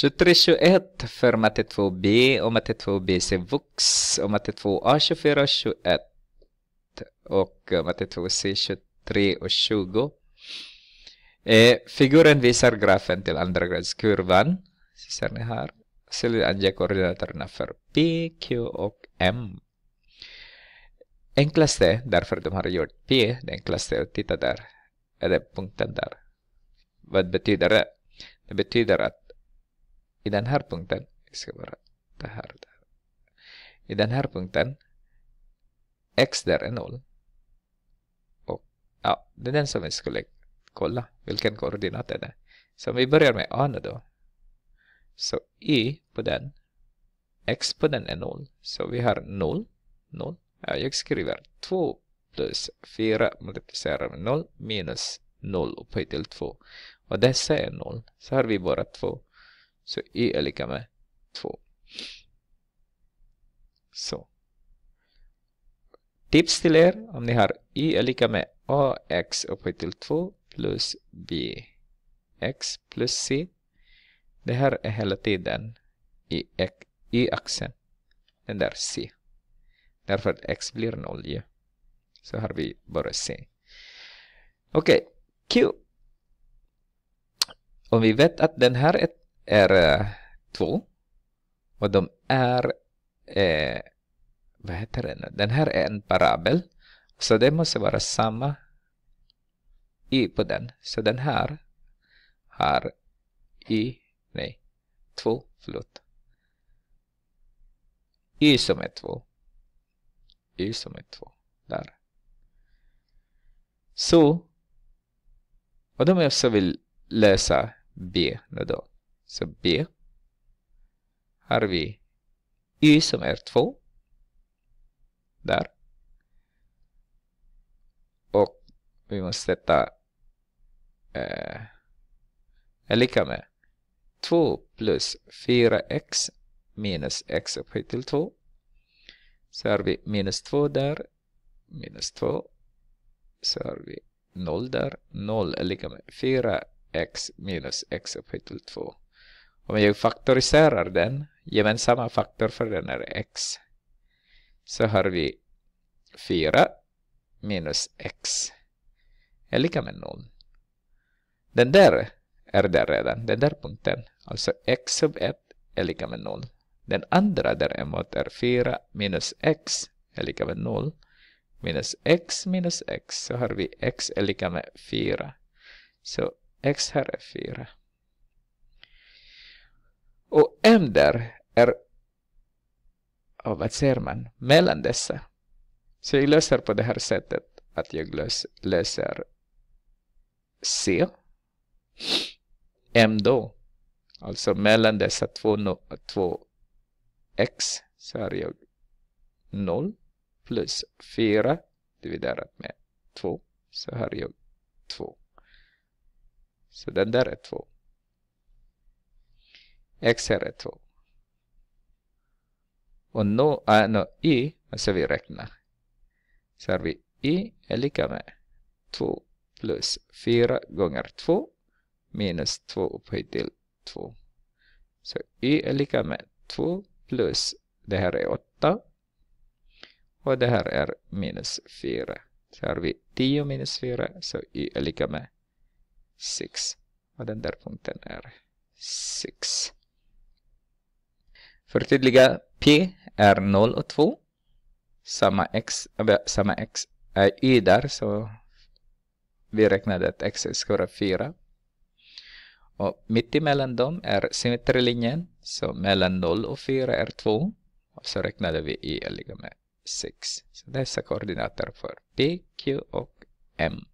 2321 för matte 2B och matte 2BC Vux och matte 2A 24 och 21 och matte 2C 23 och 20. Eh, figuren visar grafen till undergradskurvan. Så ser ni här. Så ange koordinaterna för P, Q och M. Enklaste, därför de har gjort P, det enklaste att titta där, är det punkten där. Vad betyder det? Det betyder att i den här punkten, vi ska bara det här, det I den här punkten, x där är 0. Och, ja, det är den som vi skulle kolla, vilken koordinat är det. Så om vi börjar med a nu då. Så i på den, x på den är 0. Så vi har 0, 0. Ja, jag skriver 2 plus 4 multiplicerar med 0 minus 0 upphöjt till 2. Och dessa är 0. Så har vi bara 2. Så E är lika med 2. Så. Tips till er om ni har Y är lika med AX upphöjt till 2 plus BX plus C. Det här är hela tiden Y-axeln. Den där C. Därför att X blir 0 ju. Så har vi bara C. Okej, okay. Q. Om vi vet att den här är är eh, två. Och de är... Eh, vad heter det nu? Den här är en parabel. Så det måste vara samma i på den. Så den här har i... Nej, två. Förlåt. i som är två. i som är två. Där. Så. Och då om jag också vill läsa B nu då. Så B. Har vi Y som är 2. Där. Och vi måste sätta eh, är lika med 2 plus 4x minus x upphöjt till 2. Så har vi minus 2 där, minus 2. Så har vi 0 där. 0 är lika med 4x minus x upphöjt till 2. Om jag faktoriserar den, gemensamma faktor för den är x. Så har vi 4 minus x är lika med 0. Den där är där redan, den där punkten. Alltså x sub 1 är lika med 0. Den andra däremot är 4 minus x är lika med 0. Minus x minus x så har vi x är lika med 4. Så x här är 4. Och änder är och vad ser man? Mellan dessa. Så jag löser på det här sättet att jag lös, löser C. M då. Alltså mellan dessa två, no, två X så har jag 0 plus 4 dividerat med 2 så har jag 2. Så den där är 2 x är 2. Och nu, äh, no, i måste vi räkna. Så har vi i är e lika med 2 plus 4 gånger 2 minus 2 upphöjt till 2. Så y är e lika med 2 plus det här är e 8 och det här är minus 4. Så har vi 10 minus 4 så y är lika med 6 och den där punkten är 6. Förtydliga P är 0 och 2. Samma x, eh, samma x är eh, y där så vi räknade att x är vara 4. Och mitt emellan dem är symmetrilinjen. Så mellan 0 och 4 är 2. Och så räknade vi y är lika med 6. Så dessa koordinater för P, Q och M.